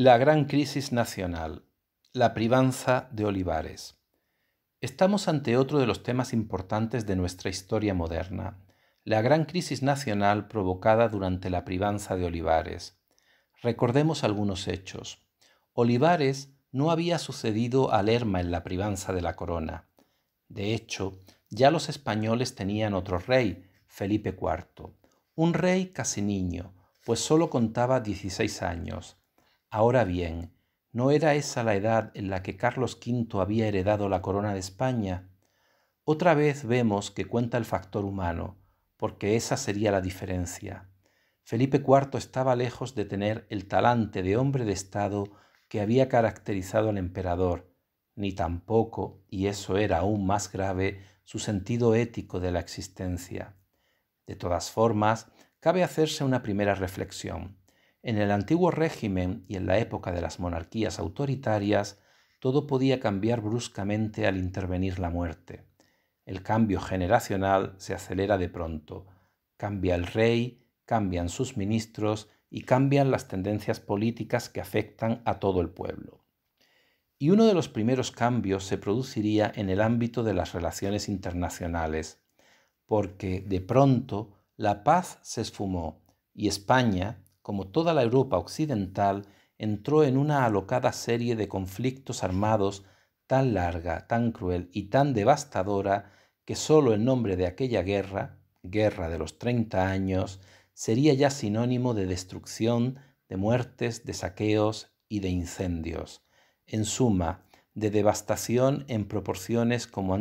La gran crisis nacional, la privanza de olivares. Estamos ante otro de los temas importantes de nuestra historia moderna, la gran crisis nacional provocada durante la privanza de olivares. Recordemos algunos hechos. Olivares no había sucedido a Lerma en la privanza de la corona. De hecho, ya los españoles tenían otro rey, Felipe IV, un rey casi niño, pues solo contaba 16 años Ahora bien, ¿no era esa la edad en la que Carlos V había heredado la corona de España? Otra vez vemos que cuenta el factor humano, porque esa sería la diferencia. Felipe IV estaba lejos de tener el talante de hombre de Estado que había caracterizado al emperador, ni tampoco, y eso era aún más grave, su sentido ético de la existencia. De todas formas, cabe hacerse una primera reflexión. En el antiguo régimen y en la época de las monarquías autoritarias, todo podía cambiar bruscamente al intervenir la muerte. El cambio generacional se acelera de pronto. Cambia el rey, cambian sus ministros y cambian las tendencias políticas que afectan a todo el pueblo. Y uno de los primeros cambios se produciría en el ámbito de las relaciones internacionales, porque de pronto la paz se esfumó y España, como toda la Europa occidental, entró en una alocada serie de conflictos armados tan larga, tan cruel y tan devastadora que sólo el nombre de aquella guerra, guerra de los 30 años, sería ya sinónimo de destrucción, de muertes, de saqueos y de incendios. En suma, de devastación en proporciones como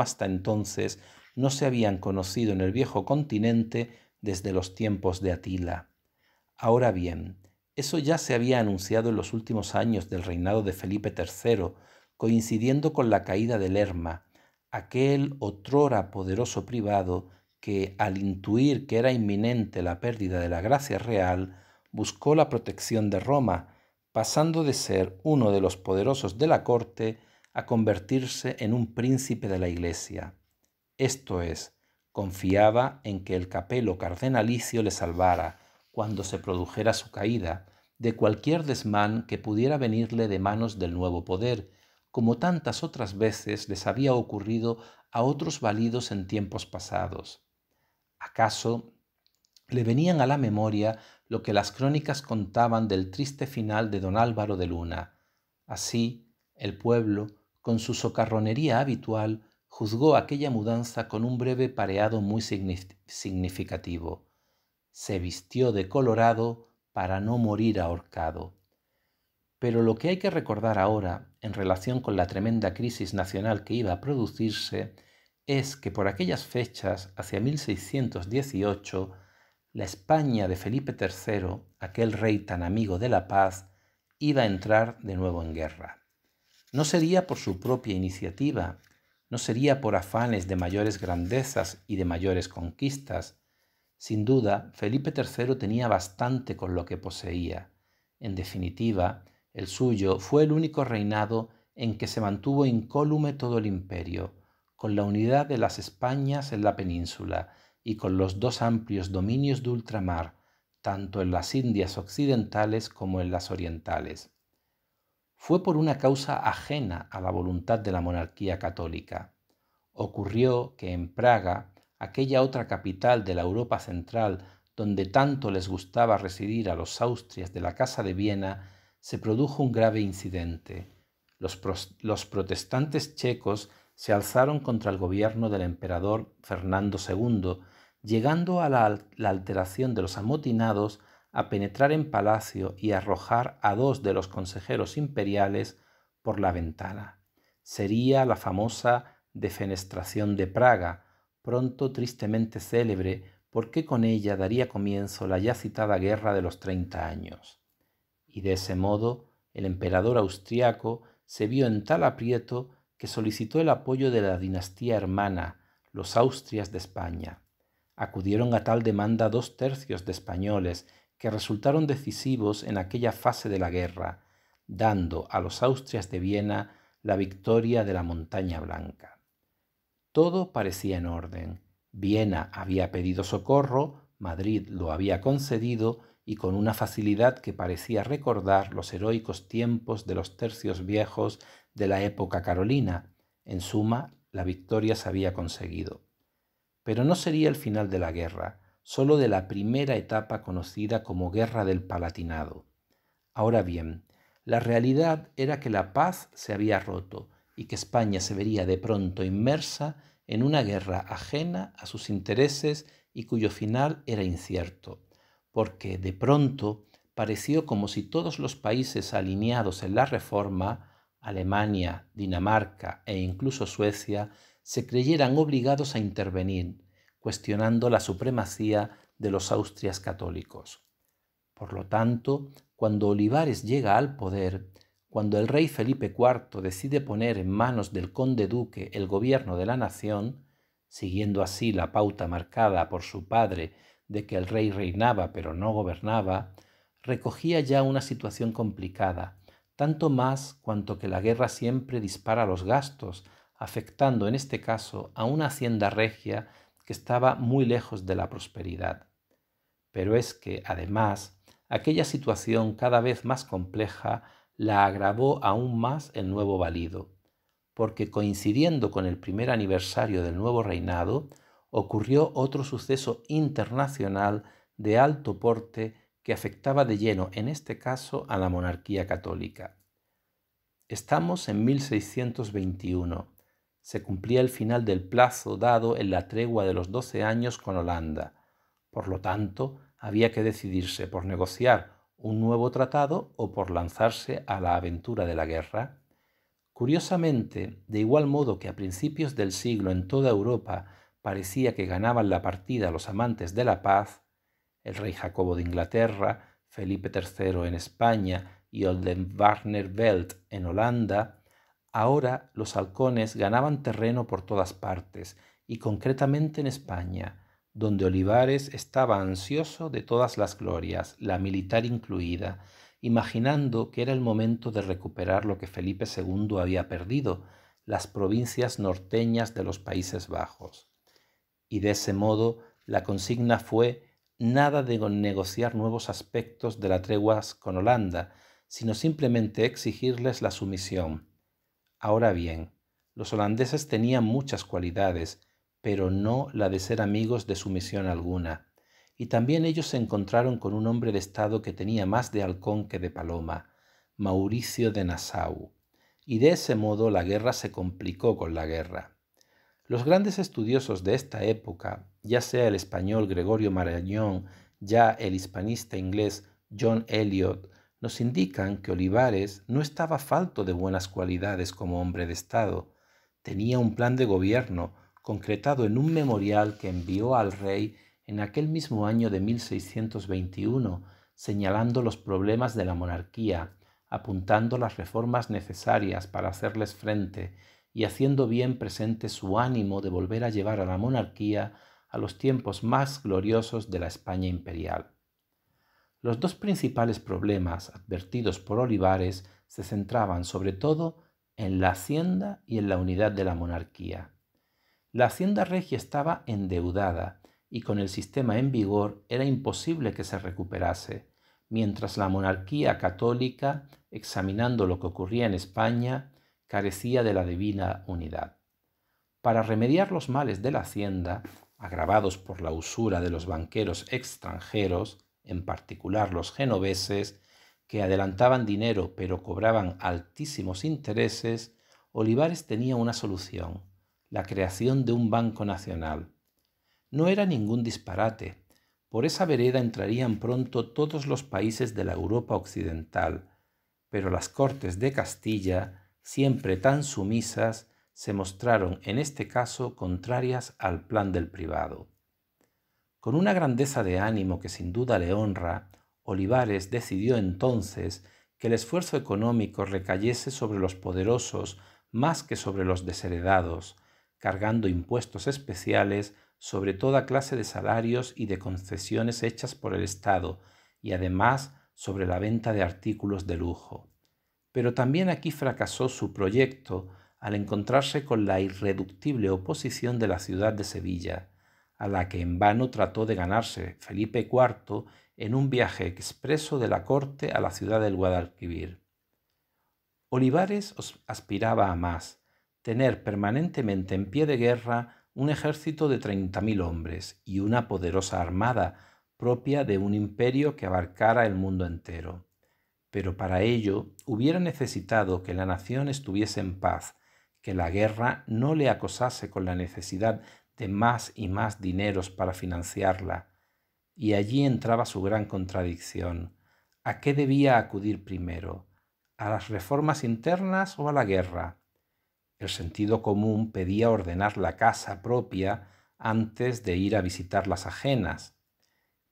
hasta entonces no se habían conocido en el viejo continente desde los tiempos de Atila. Ahora bien, eso ya se había anunciado en los últimos años del reinado de Felipe III, coincidiendo con la caída de Lerma, aquel otrora poderoso privado que, al intuir que era inminente la pérdida de la gracia real, buscó la protección de Roma, pasando de ser uno de los poderosos de la corte a convertirse en un príncipe de la Iglesia. Esto es, confiaba en que el capelo cardenalicio le salvara, cuando se produjera su caída, de cualquier desmán que pudiera venirle de manos del nuevo poder, como tantas otras veces les había ocurrido a otros validos en tiempos pasados. ¿Acaso le venían a la memoria lo que las crónicas contaban del triste final de don Álvaro de Luna? Así, el pueblo, con su socarronería habitual, juzgó aquella mudanza con un breve pareado muy significativo se vistió de colorado para no morir ahorcado. Pero lo que hay que recordar ahora, en relación con la tremenda crisis nacional que iba a producirse, es que por aquellas fechas, hacia 1618, la España de Felipe III, aquel rey tan amigo de la paz, iba a entrar de nuevo en guerra. No sería por su propia iniciativa, no sería por afanes de mayores grandezas y de mayores conquistas, sin duda, Felipe III tenía bastante con lo que poseía. En definitiva, el suyo fue el único reinado en que se mantuvo incólume todo el imperio, con la unidad de las Españas en la península y con los dos amplios dominios de ultramar, tanto en las Indias occidentales como en las orientales. Fue por una causa ajena a la voluntad de la monarquía católica. Ocurrió que en Praga, aquella otra capital de la Europa central donde tanto les gustaba residir a los austrias de la Casa de Viena, se produjo un grave incidente. Los, protestantes checos se alzaron contra el gobierno del emperador Fernando II, llegando a la alteración de los amotinados a penetrar en palacio y arrojar a dos de los consejeros imperiales por la ventana. Sería la famosa defenestración de Praga, pronto tristemente célebre porque con ella daría comienzo la ya citada Guerra de los Treinta Años. Y de ese modo el emperador austriaco se vio en tal aprieto que solicitó el apoyo de la dinastía hermana, los Austrias de España. Acudieron a tal demanda dos tercios de españoles que resultaron decisivos en aquella fase de la guerra, dando a los Austrias de Viena la victoria de la Montaña Blanca. Todo parecía en orden. Viena había pedido socorro, Madrid lo había concedido y con una facilidad que parecía recordar los heroicos tiempos de los tercios viejos de la época carolina. En suma, la victoria se había conseguido. Pero no sería el final de la guerra, solo de la primera etapa conocida como Guerra del Palatinado. Ahora bien, la realidad era que la paz se había roto, y que España se vería de pronto inmersa en una guerra ajena a sus intereses y cuyo final era incierto, porque de pronto pareció como si todos los países alineados en la reforma, Alemania, Dinamarca e incluso Suecia, se creyeran obligados a intervenir, cuestionando la supremacía de los austrias católicos. Por lo tanto, cuando Olivares llega al poder, cuando el rey Felipe IV decide poner en manos del conde duque el gobierno de la nación, siguiendo así la pauta marcada por su padre de que el rey reinaba pero no gobernaba, recogía ya una situación complicada, tanto más cuanto que la guerra siempre dispara los gastos, afectando en este caso a una hacienda regia que estaba muy lejos de la prosperidad. Pero es que, además, aquella situación cada vez más compleja la agravó aún más el nuevo valido, porque coincidiendo con el primer aniversario del nuevo reinado, ocurrió otro suceso internacional de alto porte que afectaba de lleno, en este caso, a la monarquía católica. Estamos en 1621. Se cumplía el final del plazo dado en la tregua de los doce años con Holanda. Por lo tanto, había que decidirse por negociar un nuevo tratado o por lanzarse a la aventura de la guerra. Curiosamente, de igual modo que a principios del siglo en toda Europa parecía que ganaban la partida los amantes de la paz, el rey Jacobo de Inglaterra, Felipe III en España y Oldenbarner Welt en Holanda, ahora los halcones ganaban terreno por todas partes y concretamente en España, donde Olivares estaba ansioso de todas las glorias, la militar incluida, imaginando que era el momento de recuperar lo que Felipe II había perdido, las provincias norteñas de los Países Bajos. Y de ese modo la consigna fue nada de negociar nuevos aspectos de la tregua con Holanda, sino simplemente exigirles la sumisión. Ahora bien, los holandeses tenían muchas cualidades, pero no la de ser amigos de sumisión alguna. Y también ellos se encontraron con un hombre de Estado que tenía más de halcón que de paloma, Mauricio de Nassau. Y de ese modo la guerra se complicó con la guerra. Los grandes estudiosos de esta época, ya sea el español Gregorio Marañón, ya el hispanista inglés John Elliot, nos indican que Olivares no estaba falto de buenas cualidades como hombre de Estado. Tenía un plan de gobierno, concretado en un memorial que envió al rey en aquel mismo año de 1621, señalando los problemas de la monarquía, apuntando las reformas necesarias para hacerles frente y haciendo bien presente su ánimo de volver a llevar a la monarquía a los tiempos más gloriosos de la España imperial. Los dos principales problemas advertidos por Olivares se centraban sobre todo en la hacienda y en la unidad de la monarquía. La hacienda regia estaba endeudada y con el sistema en vigor era imposible que se recuperase, mientras la monarquía católica, examinando lo que ocurría en España, carecía de la divina unidad. Para remediar los males de la hacienda, agravados por la usura de los banqueros extranjeros, en particular los genoveses, que adelantaban dinero pero cobraban altísimos intereses, Olivares tenía una solución la creación de un Banco Nacional. No era ningún disparate. Por esa vereda entrarían pronto todos los países de la Europa occidental, pero las Cortes de Castilla, siempre tan sumisas, se mostraron en este caso contrarias al plan del privado. Con una grandeza de ánimo que sin duda le honra, Olivares decidió entonces que el esfuerzo económico recayese sobre los poderosos más que sobre los desheredados, cargando impuestos especiales sobre toda clase de salarios y de concesiones hechas por el Estado, y además sobre la venta de artículos de lujo. Pero también aquí fracasó su proyecto al encontrarse con la irreductible oposición de la ciudad de Sevilla, a la que en vano trató de ganarse Felipe IV en un viaje expreso de la corte a la ciudad del Guadalquivir. Olivares aspiraba a más, tener permanentemente en pie de guerra un ejército de 30.000 hombres y una poderosa armada propia de un imperio que abarcara el mundo entero. Pero para ello hubiera necesitado que la nación estuviese en paz, que la guerra no le acosase con la necesidad de más y más dineros para financiarla. Y allí entraba su gran contradicción. ¿A qué debía acudir primero? ¿A las reformas internas o a la guerra? El sentido común pedía ordenar la casa propia antes de ir a visitar las ajenas,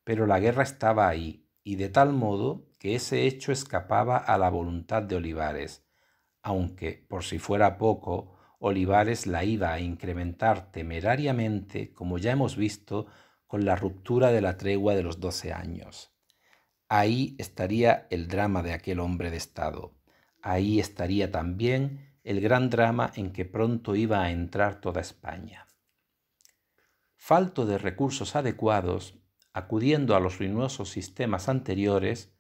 pero la guerra estaba ahí, y de tal modo que ese hecho escapaba a la voluntad de Olivares, aunque, por si fuera poco, Olivares la iba a incrementar temerariamente, como ya hemos visto, con la ruptura de la tregua de los doce años. Ahí estaría el drama de aquel hombre de Estado. Ahí estaría también el gran drama en que pronto iba a entrar toda España. Falto de recursos adecuados, acudiendo a los ruinosos sistemas anteriores,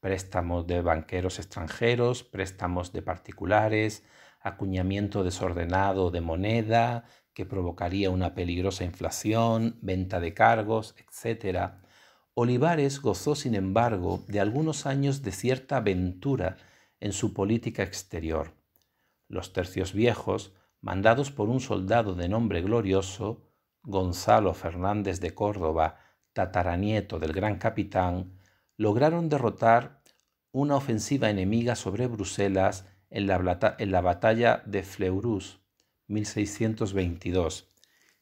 préstamos de banqueros extranjeros, préstamos de particulares, acuñamiento desordenado de moneda que provocaría una peligrosa inflación, venta de cargos, etc., Olivares gozó, sin embargo, de algunos años de cierta aventura en su política exterior los tercios viejos, mandados por un soldado de nombre glorioso, Gonzalo Fernández de Córdoba, tataranieto del gran capitán, lograron derrotar una ofensiva enemiga sobre Bruselas en la, batalla de Fleurus, 1622,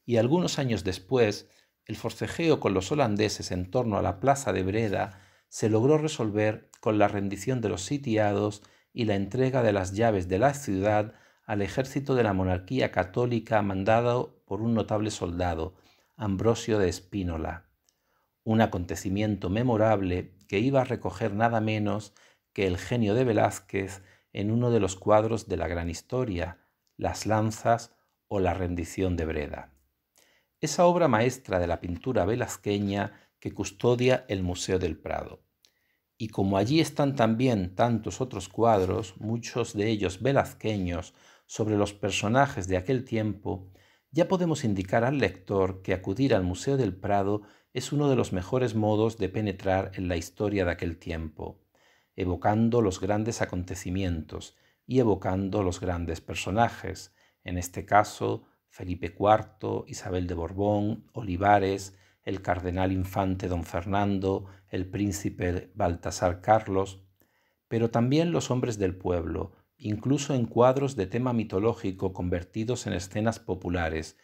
y algunos años después, el forcejeo con los holandeses en torno a la plaza de Breda se logró resolver con la rendición de los sitiados y la entrega de las llaves de la ciudad al ejército de la monarquía católica mandado por un notable soldado, Ambrosio de Espínola. Un acontecimiento memorable que iba a recoger nada menos que el genio de Velázquez en uno de los cuadros de la gran historia, Las lanzas o la rendición de Breda. Esa obra maestra de la pintura velazqueña que custodia el Museo del Prado. Y como allí están también tantos otros cuadros, muchos de ellos velazqueños, sobre los personajes de aquel tiempo, ya podemos indicar al lector que acudir al Museo del Prado es uno de los mejores modos de penetrar en la historia de aquel tiempo, evocando los grandes acontecimientos y evocando los grandes personajes, en este caso Felipe IV, Isabel de Borbón, Olivares, el cardenal infante don Fernando, el príncipe Baltasar Carlos, pero también los hombres del pueblo, incluso en cuadros de tema mitológico convertidos en escenas populares,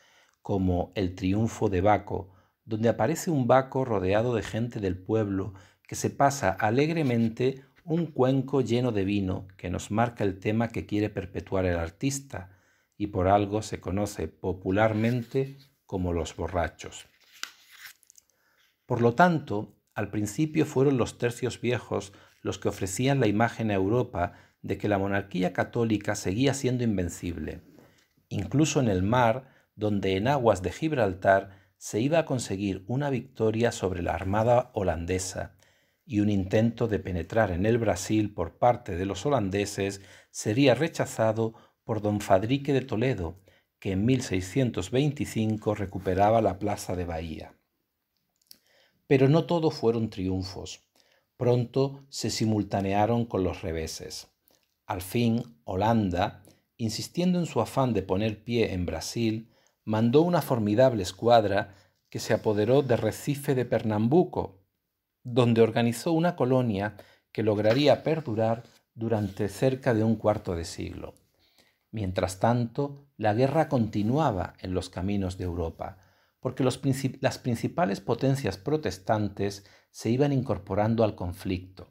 como El Triunfo de Baco, donde aparece un Baco rodeado de gente del pueblo que se pasa alegremente un cuenco lleno de vino que nos marca el tema que quiere perpetuar el artista, y por algo se conoce popularmente como los borrachos. Por lo tanto, al principio fueron los tercios viejos los que ofrecían la imagen a Europa de que la monarquía católica seguía siendo invencible, incluso en el mar, donde en aguas de Gibraltar se iba a conseguir una victoria sobre la armada holandesa, y un intento de penetrar en el Brasil por parte de los holandeses sería rechazado por don Fadrique de Toledo, que en 1625 recuperaba la plaza de Bahía. Pero no todos fueron triunfos. Pronto se simultanearon con los reveses. Al fin, Holanda, insistiendo en su afán de poner pie en Brasil, mandó una formidable escuadra que se apoderó de Recife de Pernambuco, donde organizó una colonia que lograría perdurar durante cerca de un cuarto de siglo. Mientras tanto, la guerra continuaba en los caminos de Europa porque las principales potencias protestantes se iban incorporando al conflicto.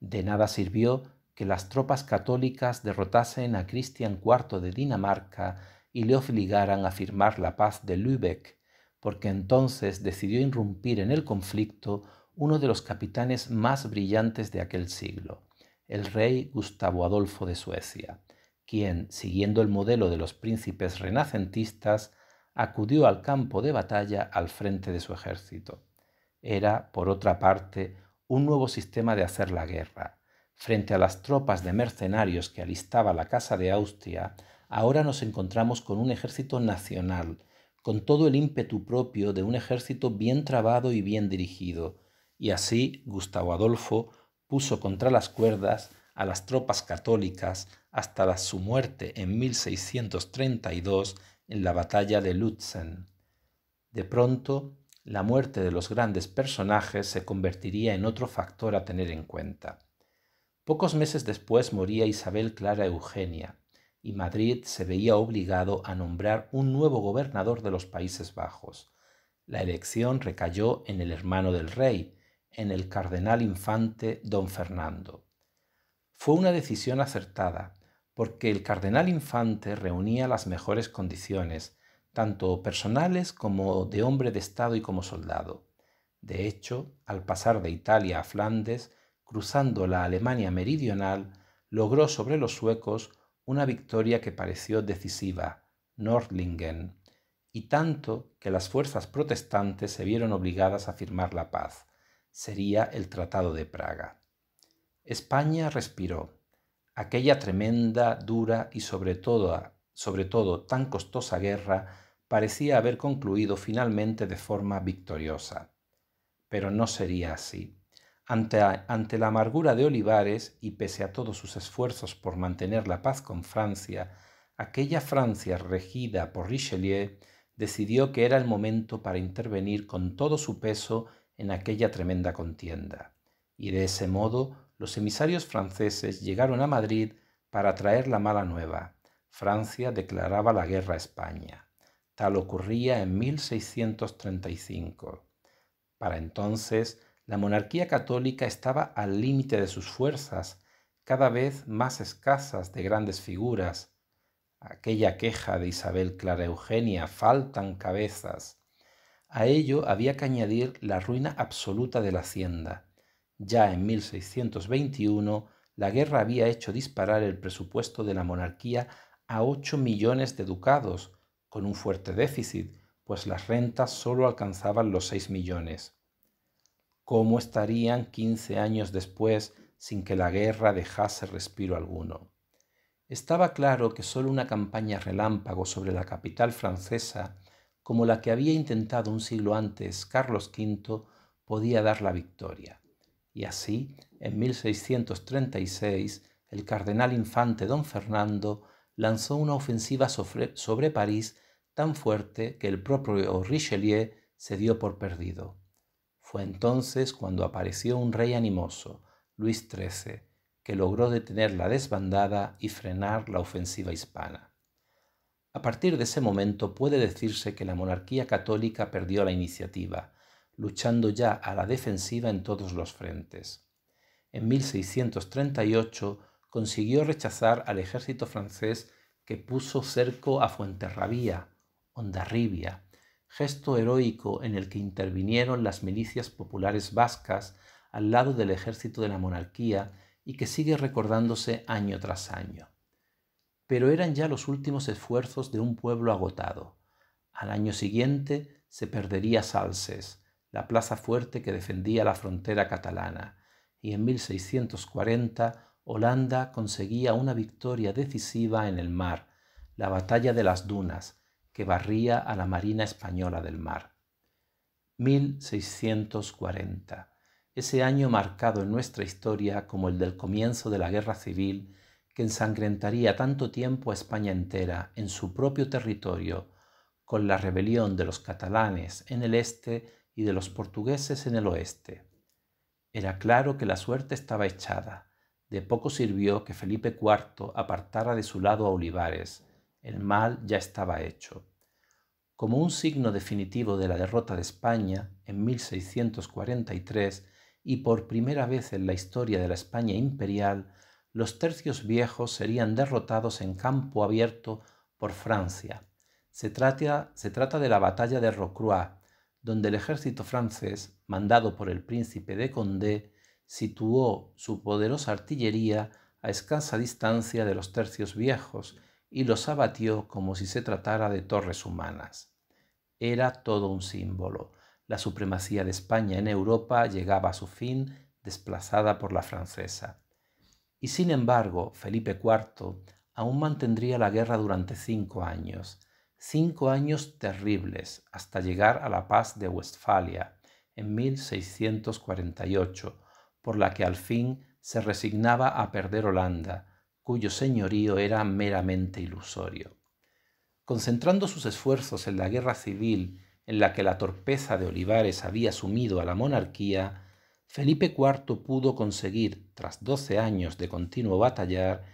De nada sirvió que las tropas católicas derrotasen a Cristian IV de Dinamarca y le obligaran a firmar la paz de Lübeck, porque entonces decidió irrumpir en el conflicto uno de los capitanes más brillantes de aquel siglo, el rey Gustavo Adolfo de Suecia, quien, siguiendo el modelo de los príncipes renacentistas, acudió al campo de batalla al frente de su ejército. Era, por otra parte, un nuevo sistema de hacer la guerra. Frente a las tropas de mercenarios que alistaba la Casa de Austria, ahora nos encontramos con un ejército nacional, con todo el ímpetu propio de un ejército bien trabado y bien dirigido, y así Gustavo Adolfo puso contra las cuerdas a las tropas católicas hasta su muerte en 1632 en la batalla de Lutzen. De pronto, la muerte de los grandes personajes se convertiría en otro factor a tener en cuenta. Pocos meses después moría Isabel Clara Eugenia, y Madrid se veía obligado a nombrar un nuevo gobernador de los Países Bajos. La elección recayó en el hermano del rey, en el cardenal infante don Fernando. Fue una decisión acertada, porque el cardenal infante reunía las mejores condiciones, tanto personales como de hombre de Estado y como soldado. De hecho, al pasar de Italia a Flandes, cruzando la Alemania meridional, logró sobre los suecos una victoria que pareció decisiva, Nordlingen, y tanto que las fuerzas protestantes se vieron obligadas a firmar la paz. Sería el Tratado de Praga. España respiró. Aquella tremenda, dura y sobre todo, ah, sobre todo tan costosa guerra parecía haber concluido finalmente de forma victoriosa. Pero no sería así. Ante, ante, la amargura de Olivares y pese a todos sus esfuerzos por mantener la paz con Francia, aquella Francia regida por Richelieu decidió que era el momento para intervenir con todo su peso en aquella tremenda contienda, y de ese modo los emisarios franceses llegaron a Madrid para traer la mala nueva. Francia declaraba la guerra a España. Tal ocurría en 1635. Para entonces, la monarquía católica estaba al límite de sus fuerzas, cada vez más escasas de grandes figuras. Aquella queja de Isabel Clara Eugenia, faltan cabezas. A ello había que añadir la ruina absoluta de la hacienda ya en 1621, la guerra había hecho disparar el presupuesto de la monarquía a 8 millones de ducados, con un fuerte déficit, pues las rentas solo alcanzaban los 6 millones. ¿Cómo estarían 15 años después sin que la guerra dejase respiro alguno? Estaba claro que solo una campaña relámpago sobre la capital francesa, como la que había intentado un siglo antes Carlos V, podía dar la victoria. Y así, en 1636, el cardenal infante don Fernando lanzó una ofensiva sobre, París tan fuerte que el propio Richelieu se dio por perdido. Fue entonces cuando apareció un rey animoso, Luis XIII, que logró detener la desbandada y frenar la ofensiva hispana. A partir de ese momento puede decirse que la monarquía católica perdió la iniciativa, luchando ya a la defensiva en todos los frentes. En 1638 consiguió rechazar al ejército francés que puso cerco a Fuenterrabía, Ondarribia, gesto heroico en el que intervinieron las milicias populares vascas al lado del ejército de la monarquía y que sigue recordándose año tras año. Pero eran ya los últimos esfuerzos de un pueblo agotado. Al año siguiente se perdería Salses, la plaza fuerte que defendía la frontera catalana, y en 1640 Holanda conseguía una victoria decisiva en el mar, la batalla de las dunas, que barría a la Marina Española del mar. 1640. Ese año marcado en nuestra historia como el del comienzo de la guerra civil que ensangrentaría tanto tiempo a España entera en su propio territorio, con la rebelión de los catalanes en el este y de los portugueses en el oeste. Era claro que la suerte estaba echada. De poco sirvió que Felipe IV apartara de su lado a Olivares. El mal ya estaba hecho. Como un signo definitivo de la derrota de España en 1643 y por primera vez en la historia de la España imperial, los tercios viejos serían derrotados en campo abierto por Francia. Se trata, de la batalla de donde el ejército francés, mandado por el príncipe de Condé, situó su poderosa artillería a escasa distancia de los tercios viejos y los abatió como si se tratara de torres humanas. Era todo un símbolo. La supremacía de España en Europa llegaba a su fin desplazada por la francesa. Y sin embargo, Felipe IV aún mantendría la guerra durante cinco años, cinco años terribles hasta llegar a la paz de Westfalia en 1648, por la que al fin se resignaba a perder Holanda, cuyo señorío era meramente ilusorio. Concentrando sus esfuerzos en la guerra civil en la que la torpeza de Olivares había sumido a la monarquía, Felipe IV pudo conseguir, tras doce años de continuo batallar,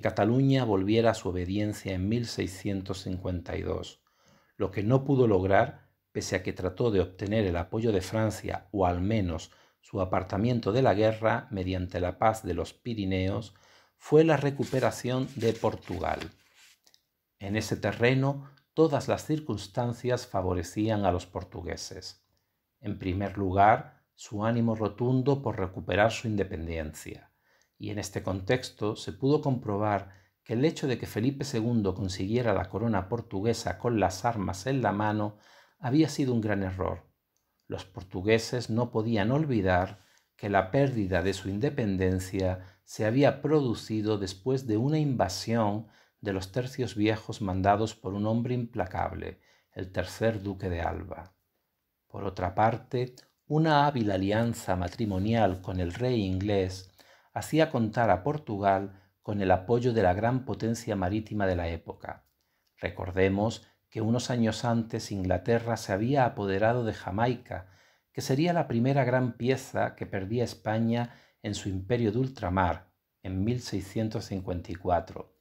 Cataluña volviera a su obediencia en 1652, lo que no pudo lograr pese a que trató de obtener el apoyo de Francia o al menos su apartamiento de la guerra mediante la paz de los Pirineos, fue la recuperación de Portugal. En ese terreno todas las circunstancias favorecían a los portugueses. En primer lugar, su ánimo rotundo por recuperar su independencia y en este contexto se pudo comprobar que el hecho de que Felipe II consiguiera la corona portuguesa con las armas en la mano había sido un gran error. Los portugueses no podían olvidar que la pérdida de su independencia se había producido después de una invasión de los tercios viejos mandados por un hombre implacable, el tercer duque de Alba. Por otra parte, una hábil alianza matrimonial con el rey inglés hacía contar a Portugal con el apoyo de la gran potencia marítima de la época. Recordemos que unos años antes Inglaterra se había apoderado de Jamaica, que sería la primera gran pieza que perdía España en su imperio de ultramar en 1654.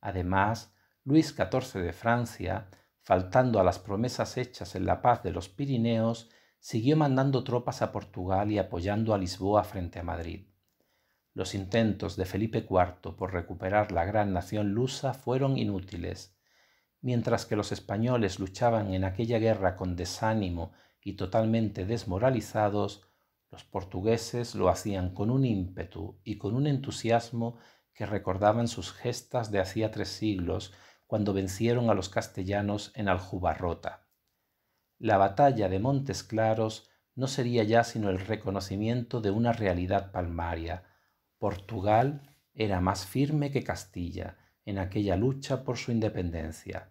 Además, Luis XIV de Francia, faltando a las promesas hechas en la paz de los Pirineos, siguió mandando tropas a Portugal y apoyando a Lisboa frente a Madrid. Los intentos de Felipe IV por recuperar la gran nación lusa fueron inútiles. Mientras que los españoles luchaban en aquella guerra con desánimo y totalmente desmoralizados, los portugueses lo hacían con un ímpetu y con un entusiasmo que recordaban sus gestas de hacía tres siglos cuando vencieron a los castellanos en Aljubarrota. La batalla de Montes Claros no sería ya sino el reconocimiento de una realidad palmaria, Portugal era más firme que Castilla en aquella lucha por su independencia.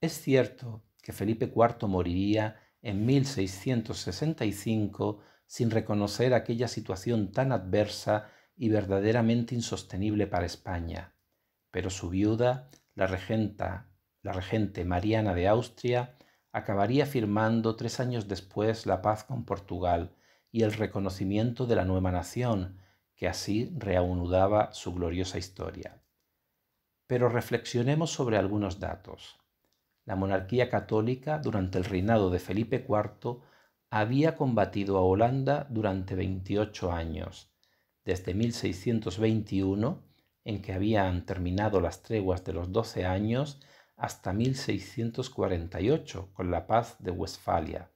Es cierto que Felipe IV moriría en 1665 sin reconocer aquella situación tan adversa y verdaderamente insostenible para España, pero su viuda, la regenta, la regente Mariana de Austria, acabaría firmando tres años después la paz con Portugal y el reconocimiento de la nueva nación, que así reanudaba su gloriosa historia. Pero reflexionemos sobre algunos datos. La monarquía católica durante el reinado de Felipe IV había combatido a Holanda durante 28 años, desde 1621, en que habían terminado las treguas de los 12 años, hasta 1648, con la paz de Westfalia.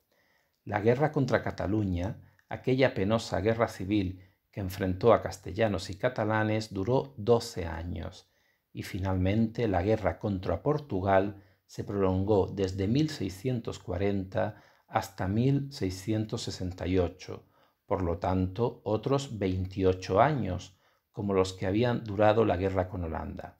La guerra contra Cataluña, aquella penosa guerra civil que enfrentó a castellanos y catalanes, duró 12 años y finalmente la guerra contra Portugal se prolongó desde 1640 hasta 1668, por lo tanto otros 28 años, como los que habían durado la guerra con Holanda.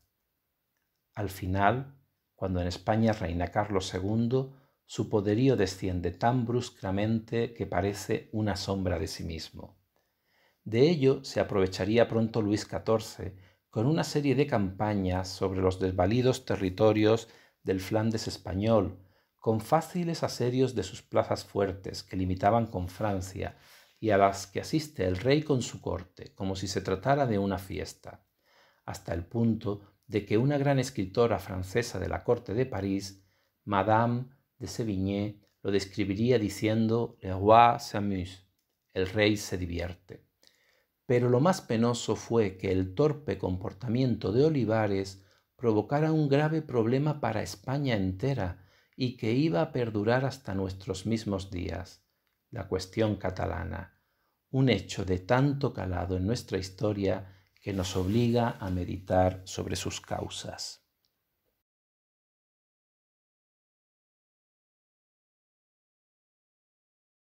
Al final, cuando en España reina Carlos II, su poderío desciende tan bruscamente que parece una sombra de sí mismo. De ello se aprovecharía pronto Luis XIV con una serie de campañas sobre los desvalidos territorios del Flandes español, con fáciles asedios de sus plazas fuertes que limitaban con Francia y a las que asiste el rey con su corte, como si se tratara de una fiesta, hasta el punto de que una gran escritora francesa de la corte de París, Madame de Sévigné, lo describiría diciendo Le roi s'amuse, el rey se divierte. Pero lo más penoso fue que el torpe comportamiento de Olivares provocara un grave problema para España entera y que iba a perdurar hasta nuestros mismos días, la cuestión catalana, un hecho de tanto calado en nuestra historia que nos obliga a meditar sobre sus causas.